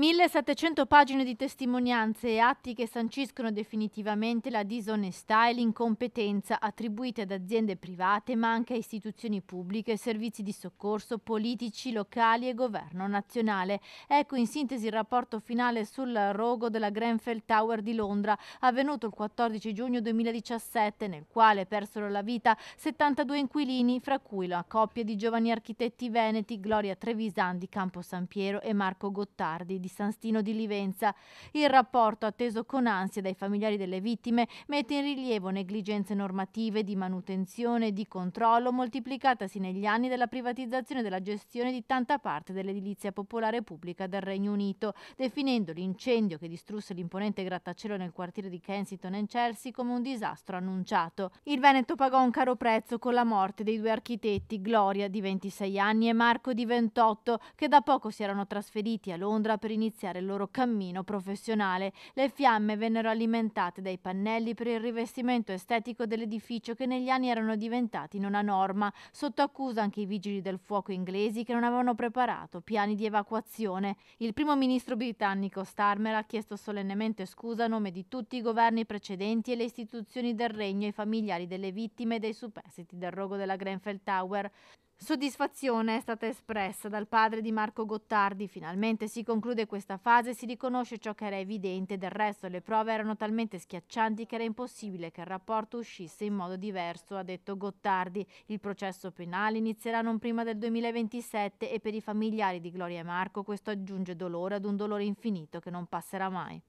1700 pagine di testimonianze e atti che sanciscono definitivamente la disonestà e l'incompetenza attribuite ad aziende private, ma anche a istituzioni pubbliche, servizi di soccorso, politici locali e governo nazionale. Ecco in sintesi il rapporto finale sul rogo della Grenfell Tower di Londra, avvenuto il 14 giugno 2017, nel quale persero la vita 72 inquilini, fra cui la coppia di giovani architetti veneti Gloria Trevisan di Campo San Piero e Marco Gottardi di San Stino di Livenza. Il rapporto, atteso con ansia dai familiari delle vittime, mette in rilievo negligenze normative di manutenzione e di controllo moltiplicatasi negli anni della privatizzazione della gestione di tanta parte dell'edilizia popolare pubblica del Regno Unito, definendo l'incendio che distrusse l'imponente grattacielo nel quartiere di Kensington and Chelsea come un disastro annunciato. Il Veneto pagò un caro prezzo con la morte dei due architetti, Gloria di 26 anni e Marco di 28, che da poco si erano trasferiti a Londra per per iniziare il loro cammino professionale. Le fiamme vennero alimentate dai pannelli per il rivestimento estetico dell'edificio che negli anni erano diventati non a norma, sotto accusa anche i vigili del fuoco inglesi che non avevano preparato piani di evacuazione. Il primo ministro britannico Starmer ha chiesto solennemente scusa a nome di tutti i governi precedenti e le istituzioni del regno e i familiari delle vittime e dei superstiti del rogo della Grenfell Tower. Soddisfazione è stata espressa dal padre di Marco Gottardi. Finalmente si conclude questa fase e si riconosce ciò che era evidente. Del resto le prove erano talmente schiaccianti che era impossibile che il rapporto uscisse in modo diverso, ha detto Gottardi. Il processo penale inizierà non prima del 2027 e per i familiari di Gloria e Marco questo aggiunge dolore ad un dolore infinito che non passerà mai.